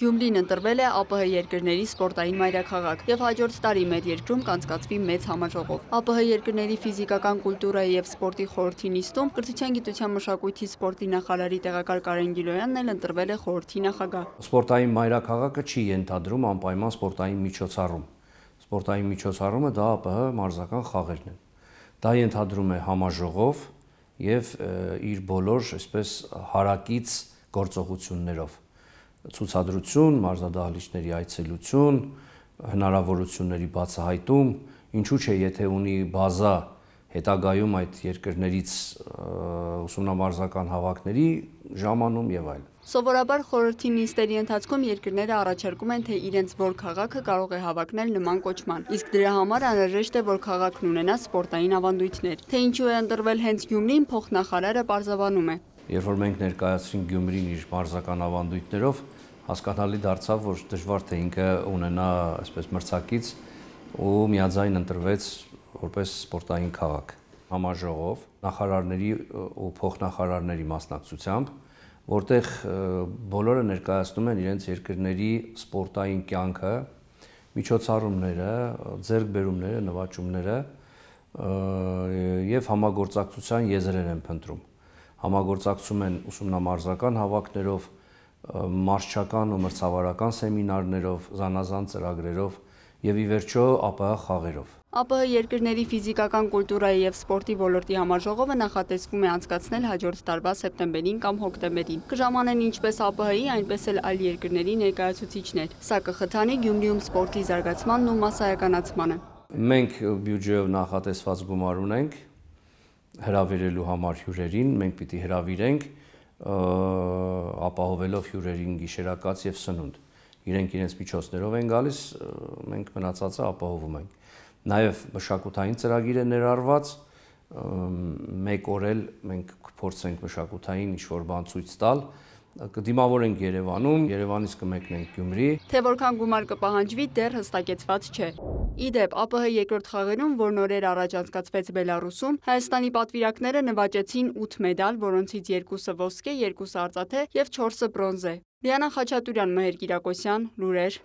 Գյումրին ընտրվել է ԱՊՀ երկրների սպորտային մայրաքաղաք եւ հաջորդ տարի մեր երկրում կանցկացվի մեծ համաժողով։ ԱՊՀ երկրների ֆիզիկական կուլտուրայի եւ սպորտի խորհրդի նիստում կրթության, գիտության, մշակույթի, սպորտի նախարարի տեղակալ Կարեն Գիլոյանն էլ ընտրվել է խորհրդի նախագահ։ Սպորտային մայրաքաղաքը չի ենթադրում անպայման սպորտային միջոցառում։ Սպորտային միջոցառումը դա ԱՊՀ մարզական խաղերն են։ Դա ենթադրում է համաժողով եւ իր բոլոր, այսպես, հարակից գործողություններով ցուցադրություն, մարզադահլիճների այցելություն, հնարավորությունների բացահայտում, ինչու՞ չէ, եթե ունի բազա հետագայում այդ երկրներից ուսումնամարզական հավաքների ժամանում եւ այլն։ Սովորաբար խորհրդի նիստերի ընթացքում երկրները առաջարկում են, թե իրենց որ քաղաքը կարող է հավակնել նման կոչման։ Իսկ դրա համար անհրաժեշտ է, որ քաղաքն ունենա սպորտային ավանդույթներ։ Թե ինչու է ընտրվել հենց Գյումրին, փոխնախարարը պարզաբանում է։ Երբ որ մենք ներկայացրին Գյումրին իր մարզական ավանդույթներով, հասկանալի դարձավ, որ դժվար թե ինքը ունենա այսպես մրցակից ու միաձայն ընտրվեց որպես սպորտային քաղաք համաժողով նախարարների ու փոխնախարարների մասնակցությամբ, որտեղ բոլորը ներկայացնում են իրենց երկրների սպորտային կյանքը, միջոցառումները, ձեռքբերումները, նվաճումները եւ համագործակցության եզրեր են փնտրում համագործակցում են ուսումնամարզական հավաքներով, մարշչական ու մրցավարական սեմինարներով, զանազան ծրագրերով եւ ի վերջո ԱՊՀ խաղերով։ ԱՊՀ երկրների ֆիզիկական կուլտուրայի եւ սպորտի ոլորտի համաժողովը նախատեսվում է անցկացնել հաջորդ տարվա սեպտեմբերին կամ հոկտեմբերին։ Կժամանեն ինչպես ԱՊՀ-ի, այնպես էլ այլ երկրների ներկայացուցիչներ։ Սա կխթանի Գյումրիում սպորտի զարգացմանն ու մասսայականացմանը։ Մենք բյուջեով նախատեսված գումար ունենք հրավիրելու համար հյուրերին, մենք պիտի հրավիրենք ապահովելով հյուրերին գիշերակաց եւ սնունդ։ Իրենք իրենց միջոցներով են գալիս, մենք մնացածը ապահովում ենք։ Նաեւ մշակութային ծրագիր է ներառված, մեկ օր էլ մենք կփորձենք մշակութային ինչ-որ բան ցույց տալ, կդիմավորենք Երևանում, Երևանից կմեկնենք Գյումրի։ Թե որքան գումար կպահանջվի, դեռ հստակեցված չէ։ Ի դեպ, ԱՊՀ երկրորդ խաղերում, որ նորեր առաջ անցկացվեց Բելառուսում, Հայաստանի պատվիրակները նվաճեցին 8 մեդալ, որոնցից երկուսը ոսկ է, երկուսը արծաթե և չորսը բրոնզ է։ Լիանա Խաչատուրյան, Մհեր Կիրակոսյան, լուրեր։